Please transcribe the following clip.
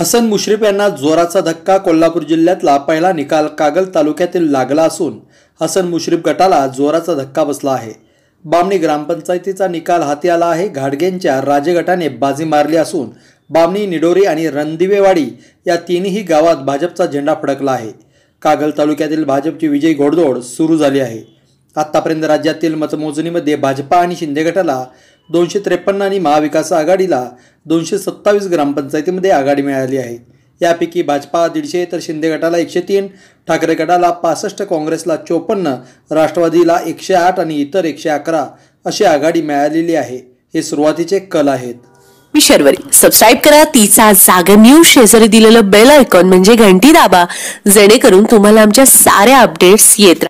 हसन मुश्रीफ यांना जोराचा धक्का कोल्हापूर जिल्ह्यातला पहिला निकाल कागल तालुक्यातील लागला असून हसन मुश्रीफ गटाला जोराचा धक्का बसला आहे बामणी ग्रामपंचायतीचा निकाल हाती आला आहे घाडगेंच्या राजे गटाने बाजी मारली असून बामणी निडोरी आणि रणदिवेवाडी या तीनही गावात भाजपचा झेंडा फडकला आहे कागल तालुक्यातील भाजपची विजयी घोडदोड सुरू झाली आहे आत्तापर्यंत राज्यातील मतमोजणीमध्ये भाजपा आणि शिंदे गटाला दोनशे त्रेपन्न आणि महाविकास आघाडीला दोनशे सत्तावीस ग्रामपंचायतीमध्ये आघाडी मिळाली आहे यापैकी भाजपा दीडशे तर शिंदे गटाला एकशे तीन ठाकरे गटाला पासष्ट काँग्रेसला चोपन्न राष्ट्रवादीला एकशे आठ आणि इतर एकशे अकरा अशी आघाडी मिळालेली आहे हे सुरुवातीचे कल आहेत मी शर्वरी सबस्क्राईब करा तिचा जागर न्यूज शेजारी दिलेलं बेल आयकॉन म्हणजे घंटी दाबा जेणेकरून तुम्हाला आमच्या साऱ्या अपडेट्स येत